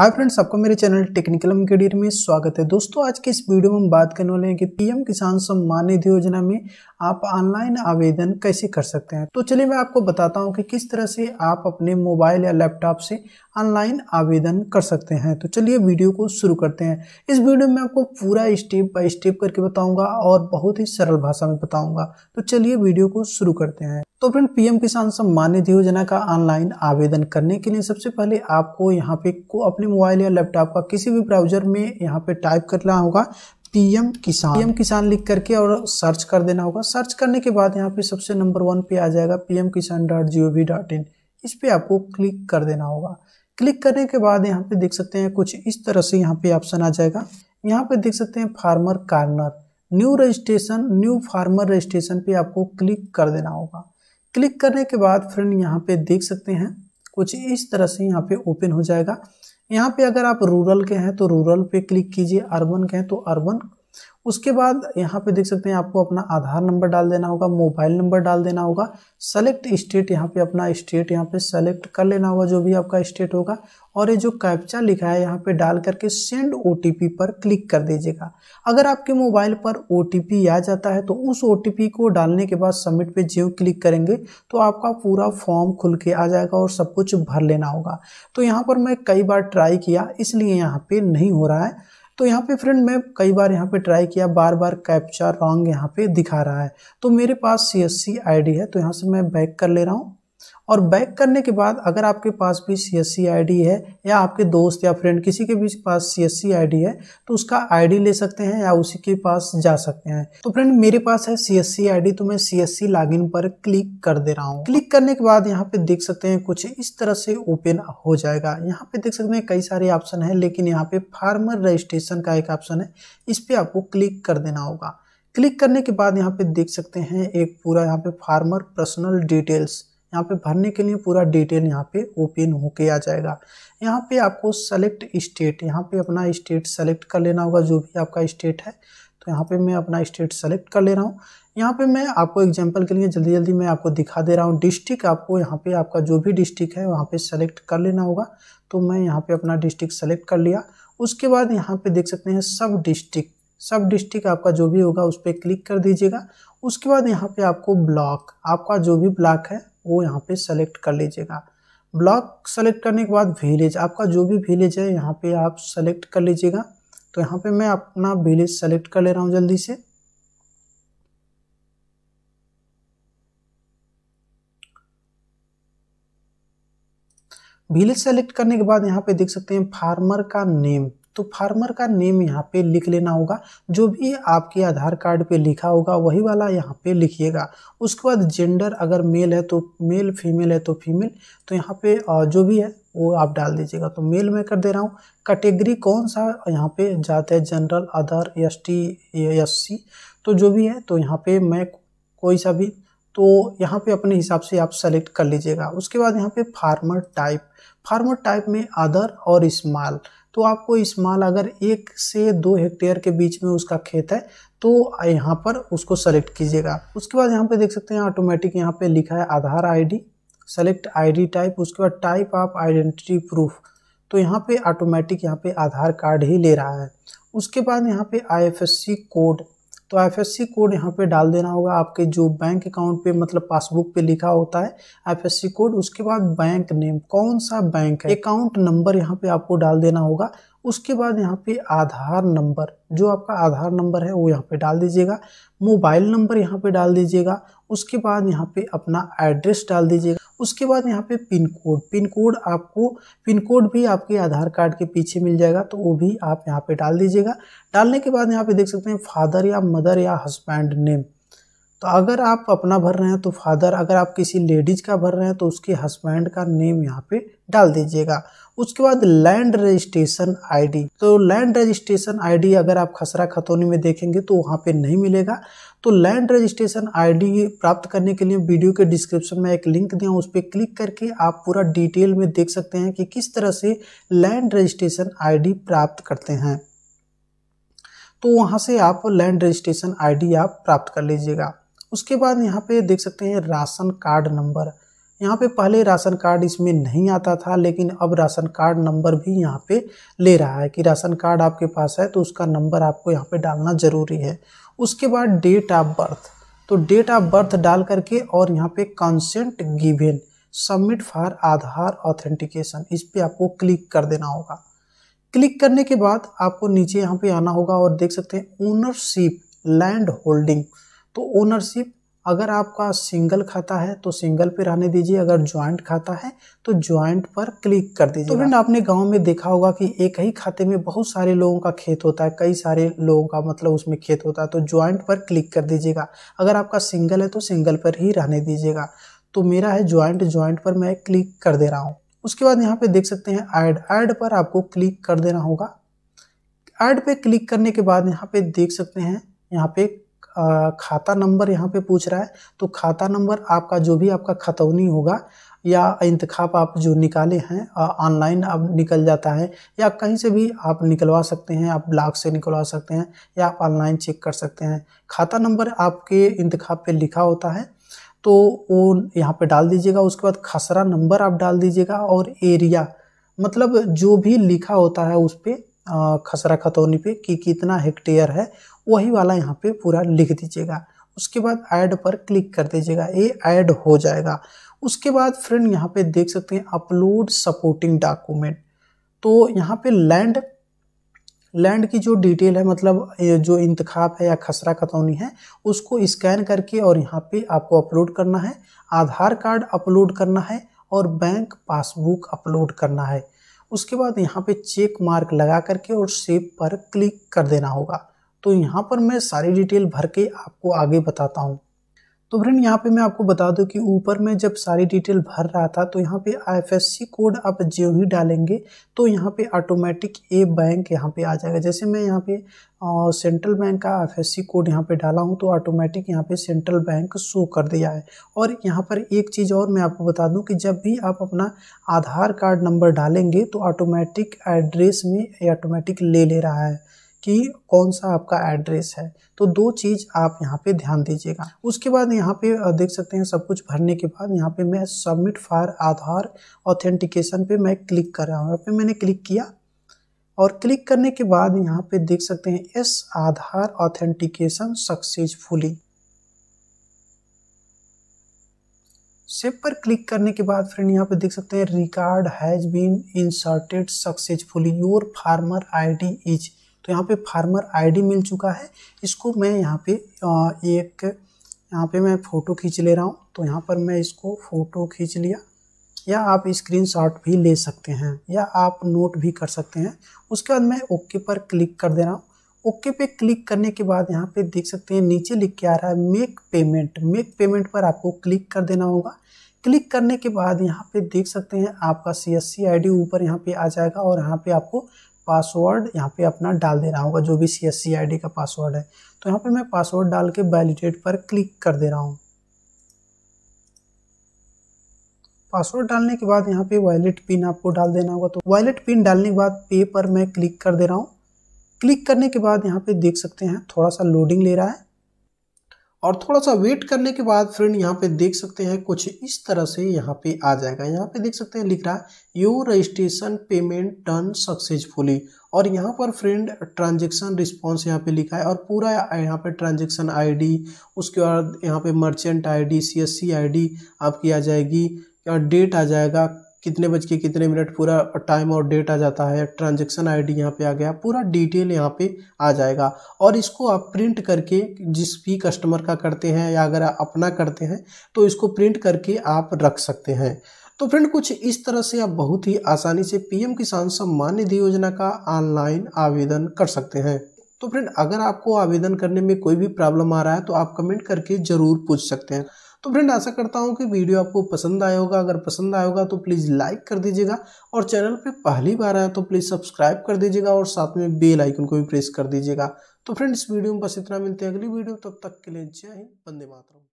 hi friends आपका मेरे channel technical कैडियर में स्वागत है दोस्तों आज के इस वीडियो में हम बात करने वाले हैं कि पीएम किसान सम्मान निधि योजना में आप ऑनलाइन आवेदन कैसे कर सकते हैं तो चलिए मैं आपको बताता हूं कि किस तरह से आप अपने मोबाइल या लैपटॉप से ऑनलाइन आवेदन कर सकते हैं तो चलिए वीडियो को शुरू करते हैं इस वीडियो में आपको पूरा स्टेप बाई स्टेप करके बताऊंगा और बहुत ही सरल भाषा में बताऊंगा तो चलिए वीडियो को शुरू करते हैं तो फ्रेंड पीएम किसान सम्मान निधि योजना का ऑनलाइन आवेदन करने के लिए सबसे पहले आपको यहाँ पे को अपने अपने मोबाइल या लैपटॉप का किसी भी ब्राउजर में यहाँ पे टाइप करना होगा पीएम किसान पीएम किसान लिख करके और सर्च कर देना होगा सर्च करने के बाद यहाँ पे सबसे नंबर वन पे आ जाएगा PM Kisan dot G O V dot in इस पर आपको क्लिक कर देना होगा क्लिक करने के बाद यहाँ पे देख सकते हैं कुछ इस तरह से यहाँ पे ऑप्शन आ जाएगा यहाँ पे देख सकते हैं farmer corner new registration new farmer registration पे आपको क्लिक कर देना होगा क्लिक करने के बाद फ्रेंड यहाँ पे देख सकते हैं कुछ इस तरह से यहाँ पे ओपन हो जाएगा यहाँ पे अगर आप रूरल के हैं तो रूरल पे क्लिक कीजिए अर्बन के हैं तो अर्बन उसके बाद यहाँ पे देख सकते हैं आपको अपना आधार नंबर डाल देना होगा मोबाइल नंबर डाल देना होगा सेलेक्ट स्टेट यहाँ पे अपना स्टेट यहाँ पे सेलेक्ट कर लेना होगा जो भी आपका स्टेट होगा और ये जो कैप्चा लिखा है यहाँ पे डाल करके सेंड ओ पर क्लिक कर दीजिएगा अगर आपके मोबाइल पर ओ आ जाता है तो उस ओ को डालने के बाद सबमिट पे जीव क्लिक करेंगे तो आपका पूरा फॉर्म खुल के आ जाएगा और सब कुछ भर लेना होगा तो यहाँ पर मैं कई बार ट्राई किया इसलिए यहाँ पे नहीं हो रहा है तो यहाँ पे फ्रेंड मैं कई बार यहाँ पे ट्राई किया बार बार कैप्चा रॉन्ग यहाँ पे दिखा रहा है तो मेरे पास सी एस है तो यहाँ से मैं बैक कर ले रहा हूँ और बैक करने के बाद अगर आपके पास भी सी एस है या आपके दोस्त या फ्रेंड किसी के भी पास सी एस है तो उसका आईडी ले सकते हैं या उसी के पास जा सकते हैं तो फ्रेंड मेरे पास है सी एस तो मैं सी एस पर क्लिक कर दे रहा हूँ क्लिक करने के बाद यहाँ पे देख सकते हैं कुछ इस तरह से ओपन हो जाएगा यहाँ पे देख सकते हैं कई सारे ऑप्शन है लेकिन यहाँ पे फार्मर रजिस्ट्रेशन का एक ऑप्शन है इस पर आपको क्लिक कर देना होगा क्लिक करने के बाद यहाँ पे देख सकते हैं एक पूरा यहाँ पे फार्मर पर्सनल डिटेल्स यहाँ पे भरने के लिए पूरा डिटेल यहाँ पे ओपन हो के आ जाएगा यहाँ पे आपको सेलेक्ट स्टेट यहाँ पे अपना स्टेट सेलेक्ट कर लेना होगा जो भी आपका स्टेट है तो यहाँ पे मैं अपना स्टेट सेलेक्ट कर ले रहा हूँ यहाँ पे मैं आपको एग्जांपल के लिए जल्दी जल्दी मैं आपको दिखा दे रहा हूँ डिस्ट्रिक्ट आपको यहाँ पे आपका जो भी डिस्ट्रिक्ट है वहाँ पे सेलेक्ट कर लेना होगा तो मैं यहाँ पे अपना डिस्ट्रिक्ट सेलेक्ट कर लिया उसके बाद यहाँ पे देख सकते हैं सब डिस्ट्रिक्ट सब डिस्ट्रिक्ट आपका जो भी होगा उस पर क्लिक कर दीजिएगा उसके बाद यहाँ पे आपको ब्लॉक आपका जो भी ब्लॉक है वो यहाँ पे सेलेक्ट कर लीजिएगा ब्लॉक सेलेक्ट करने के बाद विलेज आपका जो भी विलेज है यहाँ पे आप सेलेक्ट कर लीजिएगा तो यहाँ पे मैं अपना विलेज सेलेक्ट कर ले रहा हूँ जल्दी से विलेज सेलेक्ट करने के बाद यहाँ पे देख सकते हैं फार्मर का नेम तो फार्मर का नेम यहाँ पे लिख लेना होगा जो भी आपके आधार कार्ड पे लिखा होगा वही वाला यहाँ पे लिखिएगा उसके बाद जेंडर अगर मेल है तो मेल फीमेल है तो फीमेल तो यहाँ पे जो भी है वो आप डाल दीजिएगा तो मेल में कर दे रहा हूँ कैटेगरी कौन सा यहाँ पे जाता है general other S T S C तो जो भी है तो यहाँ पे मैं कोई सा भी तो यहाँ पे अपने हिसाब से आप सेलेक्ट कर लीजिएगा उसके बाद यहाँ पे फार्मर टाइप फार्मर टाइप में अदर और इस्माल तो आपको इस माल अगर एक से दो हेक्टेयर के बीच में उसका खेत है तो यहाँ पर उसको सेलेक्ट कीजिएगा उसके बाद यहाँ पे देख सकते हैं ऑटोमेटिक यहाँ पे लिखा है Aadhaar ID select ID type उसके बाद टाइप ऑफ आइडेंटिटी प्रूफ तो यहाँ पे ऑटोमेटिक यहाँ पे आधार कार्ड ही ले रहा है उसके बाद यहाँ पे आईएफएससी कोड तो आईएफएससी कोड यहाँ पे डाल देना होगा आपके जो बैंक अकाउंट पे मतलब पासबुक पे लिखा होता है आईएफएससी कोड उसके बाद बैंक नेम कौन सा बैंक है अकाउंट नंबर यहाँ पे आपको डाल देना होगा उसके बाद यहाँ पे आधार नंबर जो आपका आधार नंबर है वो यहाँ पे डाल दीजिएगा मोबाइल नंबर यहाँ पे डाल दीजिएगा उसके बाद यहाँ पे अपना एड्रेस डाल दीजिएगा उसके बाद यहाँ पे पिन कोड पिन कोड आपको पिन कोड भी आपके आधार कार्ड के पीछे मिल जाएगा तो वो भी आप यहाँ पे डाल दीजिएगा डालने के बाद यहाँ पे देख सकते हैं फादर या मदर या हस्बैंड नेम तो अगर आप अपना भर रहे हैं तो फादर अगर आप किसी लेडीज़ का भर रहे हैं तो उसके हस्बैंड का नेम यहाँ पे डाल दीजिएगा उसके बाद लैंड रजिस्ट्रेशन आईडी तो लैंड रजिस्ट्रेशन आईडी अगर आप खसरा खतौनी में देखेंगे तो वहाँ पे नहीं मिलेगा तो लैंड रजिस्ट्रेशन आईडी प्राप्त करने के लिए वीडियो के डिस्क्रिप्शन में एक लिंक दें उस पर क्लिक करके आप पूरा डिटेल में देख सकते हैं कि किस तरह से लैंड रजिस्ट्रेशन आई प्राप्त करते हैं तो वहाँ से आप लैंड रजिस्ट्रेशन आईडी आप प्राप्त कर लीजिएगा उसके बाद यहाँ पे देख सकते हैं राशन कार्ड नंबर यहाँ पे पहले राशन कार्ड इसमें नहीं आता था लेकिन अब राशन कार्ड नंबर भी यहाँ पे ले रहा है कि राशन कार्ड आपके पास है तो उसका नंबर आपको यहाँ पे डालना ज़रूरी है उसके बाद डेट ऑफ बर्थ तो डेट ऑफ बर्थ डाल करके और यहाँ पे consent given submit for Aadhaar authentication इस पर आपको क्लिक कर देना होगा क्लिक करने के बाद आपको नीचे यहाँ पे आना होगा और देख सकते हैं ओनरशिप लैंड होल्डिंग तो ओनरशिप अगर आपका सिंगल खाता है तो सिंगल पे रहने दीजिए अगर ज्वाइंट खाता है तो ज्वाइंट पर क्लिक कर दीजिए तो फ्रेंड आपने गांव में देखा होगा कि एक ही खाते में बहुत सारे लोगों का खेत होता है कई सारे लोगों का मतलब उसमें खेत होता है तो ज्वाइंट पर क्लिक कर दीजिएगा अगर आपका सिंगल है तो सिंगल पर ही रहने दीजिएगा तो मेरा है ज्वाइंट ज्वाइंट पर मैं क्लिक कर दे रहा हूँ उसके बाद यहाँ पे देख सकते हैं ऐड ऐड पर आपको क्लिक कर देना होगा ऐड पे क्लिक करने के बाद यहाँ पे देख सकते हैं यहाँ पे खाता नंबर यहाँ पे पूछ रहा है तो खाता नंबर आपका जो भी आपका खतौनी होगा या इंतखाब आप जो निकाले हैं ऑनलाइन अब निकल जाता है या कहीं से भी आप निकलवा सकते हैं आप ब्लॉक से निकलवा सकते हैं या आप ऑनलाइन चेक कर सकते हैं खाता नंबर आपके इंतखाब पे लिखा होता है तो वो यहाँ पे डाल दीजिएगा उसके बाद खसरा नंबर आप डाल दीजिएगा और एरिया मतलब जो भी लिखा होता है उस पर खसरा खतौनी पे कि कितना हेक्टेयर है वही वाला यहाँ पे पूरा लिख दीजिएगा उसके बाद ऐड पर क्लिक कर दीजिएगा ये ऐड हो जाएगा उसके बाद फ्रेंड यहाँ पे देख सकते हैं अपलोड सपोर्टिंग डॉक्यूमेंट तो यहाँ पे लैंड लैंड की जो डिटेल है मतलब जो इंतखाब है या खसरा खतौनी है उसको स्कैन करके और यहाँ पे आपको अपलोड करना है आधार कार्ड अपलोड करना है और बैंक पासबुक अपलोड करना है उसके बाद यहाँ पे चेक मार्क लगा करके और सेव पर क्लिक कर देना होगा तो यहाँ पर मैं सारी डिटेल भर के आपको आगे बताता हूँ तो फ्रेंड यहाँ पे मैं आपको बता दूँ कि ऊपर में जब सारी डिटेल भर रहा था तो यहाँ पे आईएफएससी कोड आप जो ही डालेंगे तो यहाँ पे ऑटोमेटिक ए बैंक यहाँ पे आ जाएगा जैसे मैं यहाँ पे सेंट्रल बैंक का आईएफएससी कोड यहाँ पे डाला हूँ तो ऑटोमेटिक यहाँ पे सेंट्रल बैंक शो कर दिया है और यहाँ पर एक चीज़ और मैं आपको बता दूँ कि जब भी आप अपना आधार कार्ड नंबर डालेंगे तो ऑटोमेटिक एड्रेस में ऑटोमेटिक ले ले रहा है कि कौन सा आपका एड्रेस है तो दो चीज़ आप यहाँ पे ध्यान दीजिएगा उसके बाद यहाँ पे देख सकते हैं सब कुछ भरने के बाद यहाँ पे मैं सबमिट फॉर आधार ऑथेंटिकेशन पे मैं क्लिक कर रहा हूँ यहाँ पे मैंने क्लिक किया और क्लिक करने के बाद यहाँ पे देख सकते हैं एस आधार ऑथेंटिकेशन सक्सेसफुली सेव पर क्लिक करने के बाद फ्रेंड यहाँ पे देख सकते हैं record has been inserted successfully your farmer ID is तो यहाँ पे फार्मर आईडी मिल चुका है इसको मैं यहाँ पे एक यहाँ पे मैं फ़ोटो खींच ले रहा हूँ तो यहाँ पर मैं इसको फ़ोटो खींच लिया या आप स्क्रीनशॉट भी ले सकते हैं या आप नोट भी कर सकते हैं उसके बाद मैं ओके पर क्लिक कर दे रहा हूँ ओके पे क्लिक करने के बाद यहाँ पे देख सकते हैं नीचे लिख के आ रहा है मेक पेमेंट मेक पेमेंट पर आपको क्लिक कर देना होगा क्लिक करने के बाद यहाँ पे देख सकते हैं आपका सी एस सी आई डी ऊपर यहाँ पे आ जाएगा और यहाँ पे आपको पासवर्ड यहाँ पे अपना डाल देना होगा जो भी C S C I D का पासवर्ड है तो यहाँ पे मैं पासवर्ड डाल के वैलिडेट पर क्लिक कर दे रहा हूँ पासवर्ड डालने के बाद यहाँ पे वॉलेट पिन आपको डाल देना होगा तो वॉलेट पिन डालने के बाद पे पर मैं क्लिक कर दे रहा हूँ क्लिक करने के बाद यहाँ पे देख सकते हैं थोड़ा सा लोडिंग ले रहा है और थोड़ा सा वेट करने के बाद फ्रेंड यहाँ पे देख सकते हैं कुछ इस तरह से यहाँ पे आ जाएगा यहाँ पे देख सकते हैं लिख रहा है you registration payment turn successfully और यहाँ पर फ्रेंड ट्रांजेक्शन रिस्पॉन्स यहाँ पे लिखा है और पूरा यहाँ पे ट्रांजेक्शन आईडी उसके बाद यहाँ पे मर्चेंट आईडी सीएससी आईडी आपकी आ जाएगी और डेट आ जाएगा कितने बज के कितने मिनट पूरा टाइम और डेट आ जाता है ट्रांजेक्शन आईडी डी यहाँ पे आ गया पूरा डिटेल यहाँ पे आ जाएगा और इसको आप प्रिंट करके जिस भी कस्टमर का करते हैं या अगर अपना करते हैं तो इसको प्रिंट करके आप रख सकते हैं तो फ्रेंड कुछ इस तरह से आप बहुत ही आसानी से पीएम किसान सम्मान निधि योजना का ऑनलाइन आवेदन कर सकते हैं तो फ्रेंड अगर आपको आवेदन करने में कोई भी प्रॉब्लम आ रहा है तो आप कमेंट करके ज़रूर पूछ सकते हैं तो फ्रेंड आशा करता हूँ कि वीडियो आपको पसंद आया होगा अगर पसंद आया होगा तो प्लीज़ लाइक कर दीजिएगा और चैनल पे पहली बार आया तो प्लीज़ सब्सक्राइब कर दीजिएगा और साथ में बेल आइकन को भी प्रेस कर दीजिएगा तो फ्रेंड इस वीडियो में बस इतना मिलते हैं अगली वीडियो तब तक के लिए जय हिंद बंदे मातरम